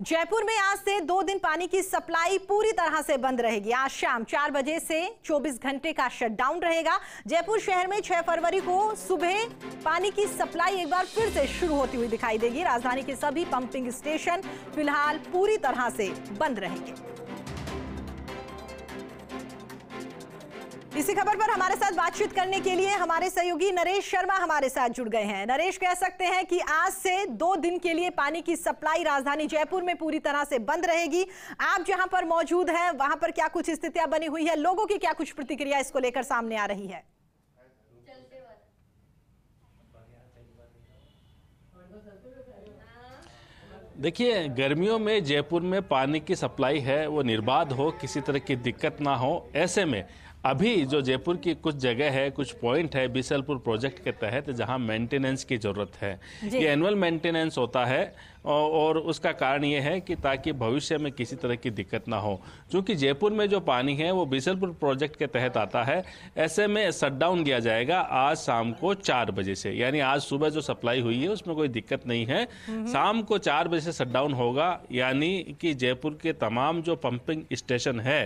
जयपुर में आज से दो दिन पानी की सप्लाई पूरी तरह से बंद रहेगी आज शाम चार बजे से 24 घंटे का शटडाउन रहेगा जयपुर शहर में 6 फरवरी को सुबह पानी की सप्लाई एक बार फिर से शुरू होती हुई दिखाई देगी राजधानी के सभी पंपिंग स्टेशन फिलहाल पूरी तरह से बंद रहेंगे इसी खबर पर हमारे साथ बातचीत करने के लिए हमारे सहयोगी नरेश शर्मा हमारे साथ जुड़ गए हैं नरेश कह सकते हैं कि आज से दो दिन के लिए पानी की सप्लाई राजधानी जयपुर में पूरी तरह से बंद रहेगी आप जहां पर मौजूद हैं वहां पर क्या कुछ स्थितियां बनी हुई है लोगों की क्या कुछ प्रतिक्रिया इसको लेकर सामने आ रही है देखिए गर्मियों में जयपुर में पानी की सप्लाई है वो निर्बाध हो किसी तरह की दिक्कत ना हो ऐसे में अभी जो जयपुर की कुछ जगह है कुछ पॉइंट है बिसलपुर प्रोजेक्ट के तहत जहां मेंटेनेंस की ज़रूरत है ये एनुअल मेंटेनेंस होता है और उसका कारण ये है कि ताकि भविष्य में किसी तरह की दिक्कत ना हो चूँकि जयपुर में जो पानी है वो बिसलपुर प्रोजेक्ट के तहत आता है ऐसे में डाउन किया जाएगा आज शाम को चार बजे से यानी आज सुबह जो सप्लाई हुई है उसमें कोई दिक्कत नहीं है हम्म। शाम को चार बजे से डाउन होगा यानी कि जयपुर के तमाम जो पंपिंग स्टेशन है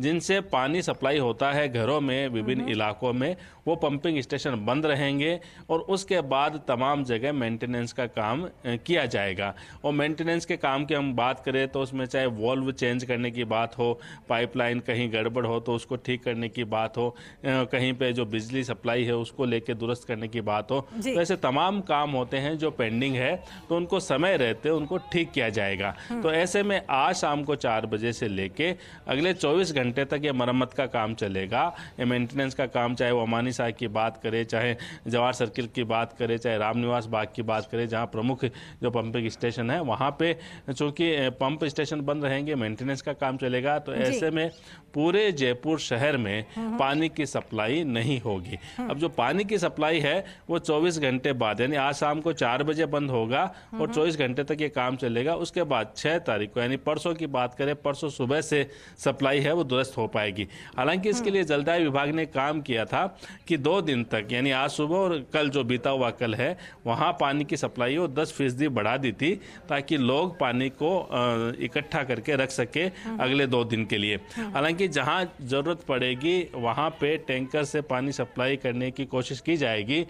जिनसे पानी सप्लाई होता है घरों में विभिन्न हम्म। इलाकों में वो पंपिंग स्टेशन बंद रहेंगे और उसके बाद तमाम जगह मेंटेनेंस का काम किया जाएगा और मेंटेनेंस के काम की हम बात करें तो उसमें चाहे वॉल्व चेंज करने की बात हो पाइपलाइन कहीं गड़बड़ हो तो उसको ठीक करने की बात हो कहीं पे जो बिजली सप्लाई है उसको लेके दुरुस्त करने की बात हो तो ऐसे तमाम काम होते हैं जो पेंडिंग है तो उनको समय रहते उनको ठीक किया जाएगा हम्म। तो ऐसे में आज शाम को चार बजे से लेके अगले चौबीस घंटे तक ये मरम्मत का काम चलेगा ये मेंटेनेंस का काम चाहे वो अमानी साहब की बात करे चाहे जवाहर सर्किल की बात करे चाहे रामनिवास बाग की बात करे जहाँ प्रमुख जो पंपिंग स्टेशन है वहाँ पे चूँकि पंप स्टेशन बंद रहेंगे मेंटेनेंस का काम चलेगा तो ऐसे में पूरे जयपुर शहर में हाँ, हाँ। पानी की सप्लाई नहीं होगी हाँ। अब जो पानी की सप्लाई है वो 24 घंटे बाद यानी आज शाम को चार बजे बंद होगा और 24 घंटे तक ये काम चलेगा उसके बाद 6 तारीख को यानी परसों की बात करें परसों सुबह से सप्लाई है वो दुरुस्त हो पाएगी हालांकि इसके लिए जलदाय विभाग ने काम किया था कि दो दिन तक यानी आज सुबह और कल जो बीता हुआ कल है वहाँ पानी की सप्लाई वो दस फीसदी बढ़ा दी थी थी ताकि लोग पानी को इकट्ठा करके रख सके अगले दो दिन के लिए हाँ। हालांकि जहां ज़रूरत पड़ेगी वहां पे टैंकर से पानी सप्लाई करने की कोशिश की जाएगी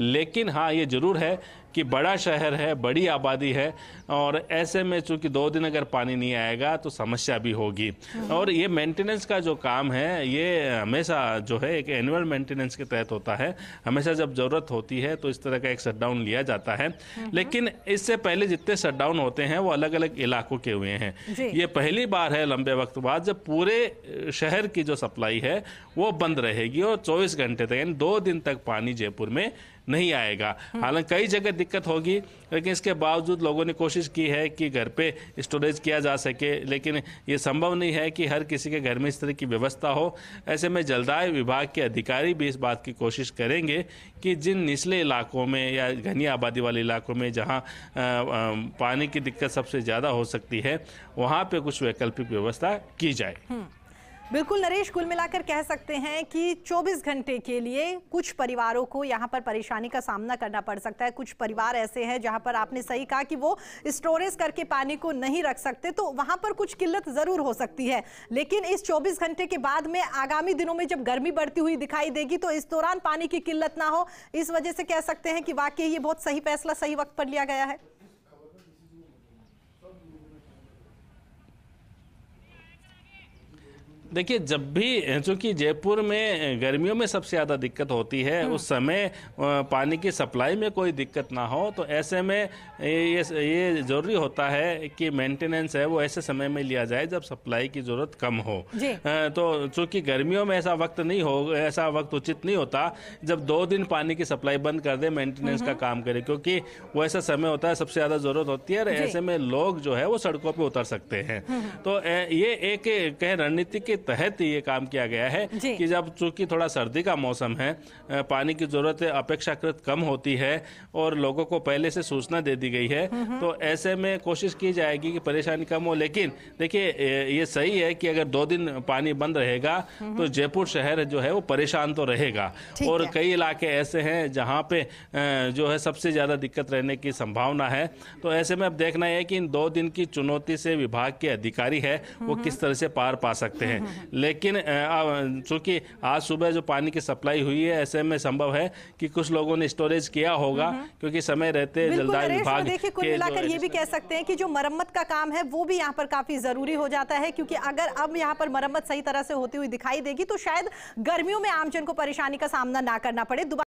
लेकिन हाँ ये ज़रूर है कि बड़ा शहर है बड़ी आबादी है और ऐसे में चूंकि दो दिन अगर पानी नहीं आएगा तो समस्या भी होगी हम्म। और ये मेंटेनेंस का जो काम है ये हमेशा जो है एक एनुअल मेंटेनेंस के तहत होता है हमेशा जब ज़रूरत होती है तो इस तरह का एक शटडाउन लिया जाता है हम्म। लेकिन इससे पहले जितने शटडाउन होते हैं वो अलग अलग इलाकों के हुए हैं ये पहली बार है लंबे वक्त बाद जब पूरे शहर की जो सप्लाई है वो बंद रहेगी और चौबीस घंटे तक यानी दो दिन तक पानी जयपुर में नहीं आएगा हालांकि कई जगह दिक्कत होगी लेकिन इसके बावजूद लोगों ने कोशिश की है कि घर पे स्टोरेज किया जा सके लेकिन ये संभव नहीं है कि हर किसी के घर में इस तरह की व्यवस्था हो ऐसे में जलदाय विभाग के अधिकारी भी इस बात की कोशिश करेंगे कि जिन निचले इलाकों में या घनी आबादी वाले इलाकों में जहाँ पानी की दिक्कत सबसे ज़्यादा हो सकती है वहाँ पर कुछ वैकल्पिक व्यवस्था की जाए हम्म। बिल्कुल नरेश कुल मिलाकर कह सकते हैं कि 24 घंटे के लिए कुछ परिवारों को यहाँ पर परेशानी का सामना करना पड़ सकता है कुछ परिवार ऐसे हैं जहाँ पर आपने सही कहा कि वो स्टोरेज करके पानी को नहीं रख सकते तो वहाँ पर कुछ किल्लत ज़रूर हो सकती है लेकिन इस 24 घंटे के बाद में आगामी दिनों में जब गर्मी बढ़ती हुई दिखाई देगी तो इस दौरान पानी की किल्लत ना हो इस वजह से कह सकते हैं कि वाकई ये बहुत सही फैसला सही वक्त पर लिया गया है देखिए जब भी चूंकि जयपुर में गर्मियों में सबसे ज़्यादा दिक्कत होती है हम्म। उस समय पानी की सप्लाई में कोई दिक्कत ना हो तो ऐसे में ये ये जरूरी होता है कि मेंटेनेंस है वो ऐसे समय में लिया जाए जब सप्लाई की ज़रूरत कम हो तो चूंकि गर्मियों में ऐसा वक्त नहीं हो ऐसा वक्त उचित नहीं होता जब दो दिन पानी की सप्लाई बंद कर दे मेंटेनेंस का हम्म। काम करे क्योंकि वो ऐसा समय होता है सबसे ज़्यादा ज़रूरत होती है और ऐसे में लोग जो है वो सड़कों पर उतर सकते हैं हम्म। तो ये एक कहे रणनीति के तहत ये काम किया गया है कि जब चूंकि थोड़ा सर्दी का मौसम है पानी की जरूरत अपेक्षाकृत कम होती है और लोगों को पहले से सूचना दे दी गई है हम्म, हम्म। तो ऐसे में कोशिश की जाएगी कि परेशानी कम हो लेकिन देखिए ये सही है कि अगर दो दिन पानी बंद रहेगा हम्म, तो जयपुर शहर जो है वो परेशान तो रहेगा और कई इलाके ऐसे हैं जहाँ पे जो है सबसे ज़्यादा दिक्कत रहने की संभावना है तो ऐसे में अब देखना है कि इन दो दिन की चुनौती से विभाग के अधिकारी है वो किस तरह से पार पा सकते हैं लेकिन चूंकि आज सुबह जो पानी की सप्लाई हुई है ऐसे में संभव है कि कुछ लोगों ने स्टोरेज किया होगा हम्म। क्योंकि समय रहते जलदाय विभाग देखिए कुल मिलाकर ये भी कह सकते हैं कि जो मरम्मत का काम है वो भी यहाँ पर काफी जरूरी हो जाता है क्योंकि अगर अब यहाँ पर मरम्मत सही तरह से होती हुई दिखाई देगी तो शायद गर्मियों में आमजन को परेशानी का सामना ना करना पड़े